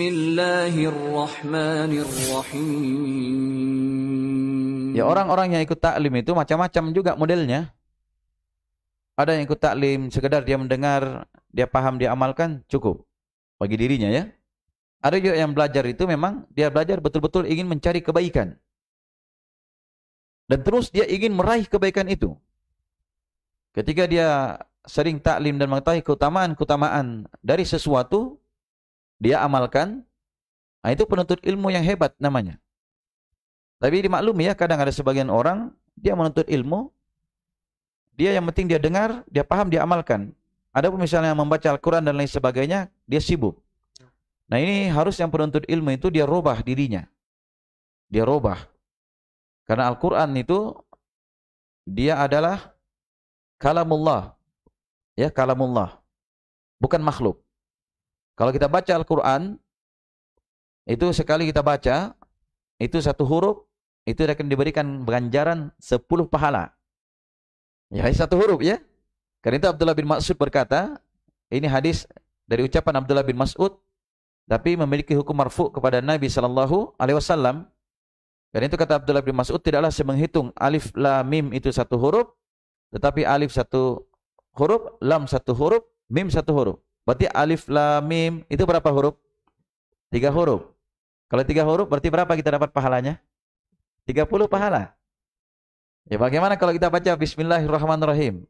Bismillahirrahmanirrahim. Ya orang-orang yang ikut taklim itu macam-macam juga modelnya. Ada yang ikut taklim sekedar dia mendengar, dia paham, dia amalkan cukup bagi dirinya ya. Ada juga yang belajar itu memang dia belajar betul-betul ingin mencari kebaikan. Dan terus dia ingin meraih kebaikan itu. Ketika dia sering taklim dan mengetahui keutamaan-keutamaan dari sesuatu, dia amalkan, nah itu penuntut ilmu yang hebat namanya. Tapi dimaklumi ya, kadang ada sebagian orang, dia menuntut ilmu, dia yang penting dia dengar, dia paham, dia amalkan. Ada pun misalnya membaca Al-Quran dan lain sebagainya, dia sibuk. Nah ini harus yang penuntut ilmu itu dia robah dirinya. Dia robah. Karena Al-Quran itu, dia adalah kalamullah. Ya, kalamullah. Bukan makhluk. Kalau kita baca Al-Quran, itu sekali kita baca, itu satu huruf, itu akan diberikan ganjaran sepuluh pahala. Ya, satu huruf ya. Karena itu Abdullah bin Mas'ud berkata, ini hadis dari ucapan Abdullah bin Mas'ud, tapi memiliki hukum marfu kepada Nabi Shallallahu Alaihi Wasallam. Karena itu kata Abdullah bin Mas'ud, tidaklah saya menghitung alif lam mim itu satu huruf, tetapi alif satu huruf, lam satu huruf, mim satu huruf. Berarti alif lam mim itu berapa huruf? Tiga huruf. Kalau tiga huruf berarti berapa kita dapat pahalanya? tiga puluh pahala. Ya bagaimana kalau kita baca Bismillahirrahmanirrahim?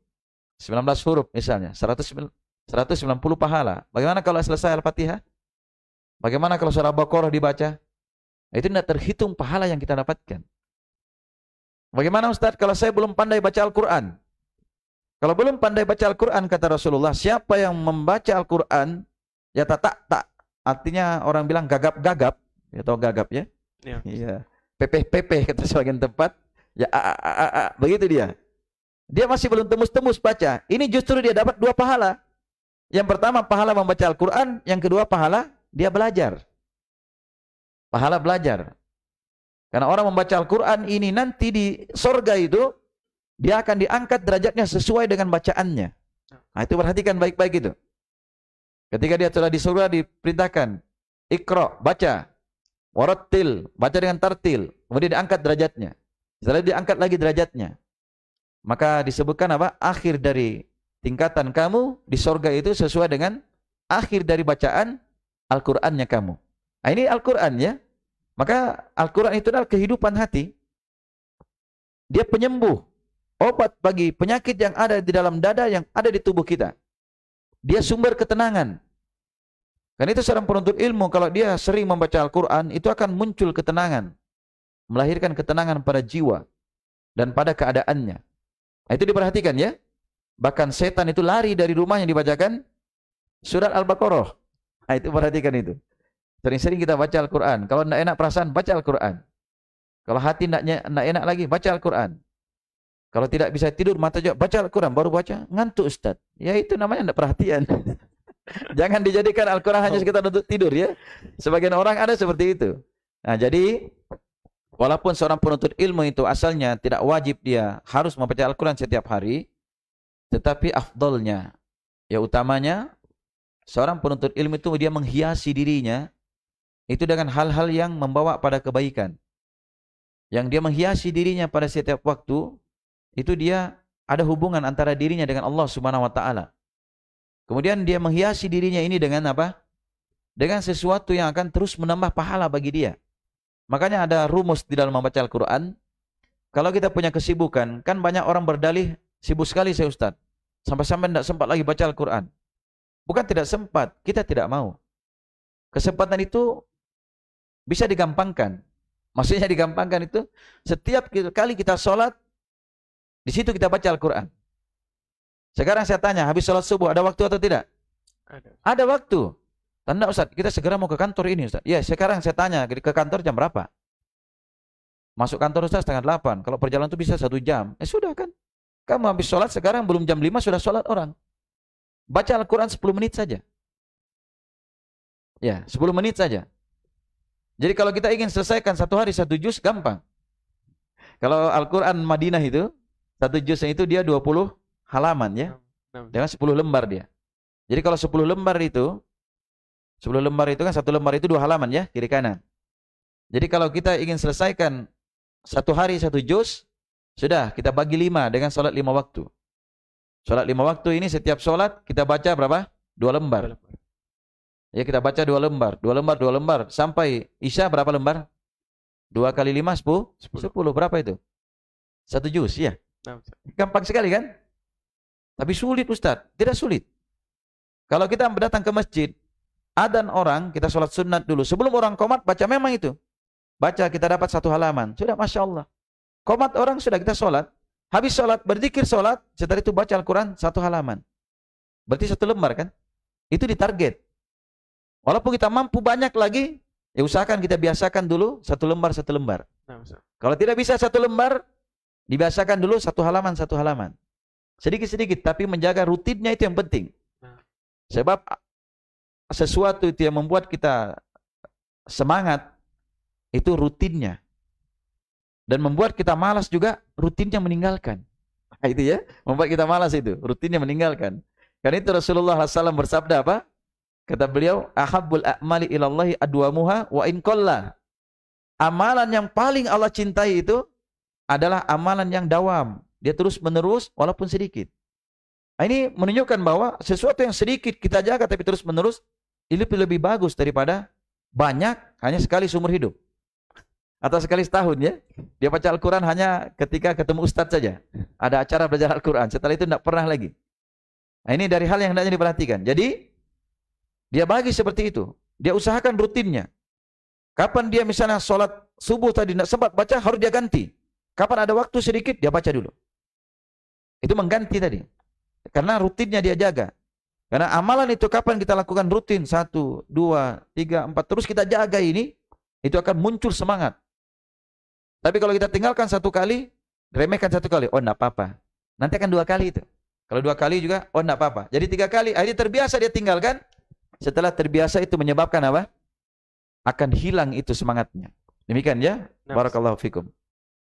19 huruf misalnya, sembilan 190 pahala. Bagaimana kalau selesai Al-Fatihah? Bagaimana kalau surah Baqarah dibaca? Nah, itu tidak terhitung pahala yang kita dapatkan. Bagaimana Ustadz kalau saya belum pandai baca Al-Quran? Kalau belum pandai baca Al-Quran, kata Rasulullah, siapa yang membaca Al-Quran, ya tak tak tak. Artinya orang bilang gagap-gagap, ya tahu gagap ya? ya. Iya. Ya. Pepeh-pepeh kata sebagian tempat. Ya, a, a, a, a, begitu dia. Dia masih belum temus-temus baca. Ini justru dia dapat dua pahala. Yang pertama pahala membaca Al-Quran, yang kedua pahala dia belajar. Pahala belajar. Karena orang membaca Al-Quran ini nanti di sorga itu dia akan diangkat derajatnya sesuai dengan bacaannya. Nah, nah itu perhatikan baik-baik itu. Ketika dia telah di surga diperintahkan ikro baca. warotil baca dengan tartil. Kemudian diangkat derajatnya. Setelah diangkat lagi derajatnya. Maka disebutkan apa? Akhir dari tingkatan kamu di sorga itu sesuai dengan akhir dari bacaan Al-Qur'annya kamu. Nah, ini Al-Qur'an ya. Maka Al-Qur'an itu adalah kehidupan hati. Dia penyembuh obat bagi penyakit yang ada di dalam dada yang ada di tubuh kita. Dia sumber ketenangan. Karena itu seorang penuntut ilmu kalau dia sering membaca Al-Qur'an itu akan muncul ketenangan, melahirkan ketenangan pada jiwa dan pada keadaannya. Nah, itu diperhatikan ya. Bahkan setan itu lari dari rumah yang dibacakan surat Al-Baqarah. Nah, itu perhatikan itu. Sering-sering kita baca Al-Quran. Kalau tidak enak perasaan, baca Al-Quran. Kalau hati tidak enak lagi, baca Al-Quran. Kalau tidak bisa tidur, mata juga baca Al-Quran, baru baca, ngantuk Ustaz. Ya itu namanya tidak perhatian. Jangan dijadikan Al-Quran hanya sekitar untuk tidur ya. Sebagian orang ada seperti itu. Nah jadi, walaupun seorang penuntut ilmu itu asalnya tidak wajib dia harus membaca Al-Quran setiap hari, tetapi afdolnya, ya utamanya, seorang penuntut ilmu itu dia menghiasi dirinya, itu dengan hal-hal yang membawa pada kebaikan. Yang dia menghiasi dirinya pada setiap waktu, itu dia ada hubungan antara dirinya dengan Allah Subhanahu wa taala. Kemudian dia menghiasi dirinya ini dengan apa? Dengan sesuatu yang akan terus menambah pahala bagi dia. Makanya ada rumus di dalam membaca Al-Qur'an. Kalau kita punya kesibukan, kan banyak orang berdalih sibuk sekali saya Ustaz. Sampai-sampai tidak sempat lagi baca Al-Quran. Bukan tidak sempat, kita tidak mau. Kesempatan itu bisa digampangkan. Maksudnya digampangkan itu setiap kali kita sholat di situ kita baca Al-Quran. Sekarang saya tanya, habis sholat subuh ada waktu atau tidak? Ada. Ada waktu. Tanda Ustaz, kita segera mau ke kantor ini Ustaz. Ya, sekarang saya tanya, ke kantor jam berapa? Masuk kantor Ustaz setengah delapan. Kalau perjalanan itu bisa satu jam. Eh sudah kan? Kamu habis sholat sekarang belum jam lima sudah sholat orang. Baca Al-Quran sepuluh menit saja. Ya, sepuluh menit saja. Jadi kalau kita ingin selesaikan satu hari satu juz, gampang. Kalau Al-Quran Madinah itu, satu juznya itu dia 20 halaman ya. Dengan 10 lembar dia. Jadi kalau 10 lembar itu 10 lembar itu kan satu lembar itu dua halaman ya, kiri kanan. Jadi kalau kita ingin selesaikan satu hari satu juz, sudah kita bagi lima dengan sholat lima waktu. Sholat lima waktu ini setiap sholat kita baca berapa? Dua lembar. Ya kita baca dua lembar, dua lembar, dua lembar. Sampai Isya berapa lembar? Dua kali lima, sepuluh? Sepuluh. Berapa itu? Satu juz ya. Nah, Gampang sekali kan? Tapi sulit Ustaz. Tidak sulit. Kalau kita datang ke masjid, adan orang, kita sholat sunat dulu. Sebelum orang komat, baca memang itu. Baca, kita dapat satu halaman. Sudah, Masya Allah. Komat orang sudah kita sholat. Habis sholat, berzikir sholat, setelah itu baca Al-Quran satu halaman. Berarti satu lembar kan? Itu ditarget. Walaupun kita mampu banyak lagi, ya usahakan kita biasakan dulu satu lembar, satu lembar. Nah, Kalau tidak bisa satu lembar, Dibiasakan dulu satu halaman, satu halaman. Sedikit-sedikit, tapi menjaga rutinnya itu yang penting. Nah. Sebab sesuatu itu yang membuat kita semangat, itu rutinnya. Dan membuat kita malas juga, rutinnya meninggalkan. Nah, itu ya, membuat kita malas itu, rutinnya meninggalkan. Karena itu Rasulullah SAW bersabda apa? Kata beliau, ahabbul a'mali ilallahi aduamuha wa Inkollah. Amalan yang paling Allah cintai itu adalah amalan yang dawam. Dia terus menerus walaupun sedikit. Nah, ini menunjukkan bahwa sesuatu yang sedikit kita jaga tapi terus menerus lebih lebih bagus daripada banyak hanya sekali seumur hidup atau sekali setahun ya. Dia baca Al-Quran hanya ketika ketemu Ustadz saja. Ada acara belajar Al-Quran. Setelah itu tidak pernah lagi. Nah, ini dari hal yang hendaknya diperhatikan. Jadi dia bagi seperti itu. Dia usahakan rutinnya. Kapan dia misalnya sholat subuh tadi tidak sempat baca harus dia ganti. Kapan ada waktu sedikit, dia baca dulu. Itu mengganti tadi. Karena rutinnya dia jaga. Karena amalan itu kapan kita lakukan rutin. Satu, dua, tiga, empat. Terus kita jaga ini, itu akan muncul semangat. Tapi kalau kita tinggalkan satu kali, remehkan satu kali, oh enggak apa-apa. Nanti akan dua kali itu. Kalau dua kali juga, oh enggak apa-apa. Jadi tiga kali, akhirnya terbiasa dia tinggalkan. Setelah terbiasa itu menyebabkan apa? Akan hilang itu semangatnya. Demikian ya. Nah, Barakallahu fikum.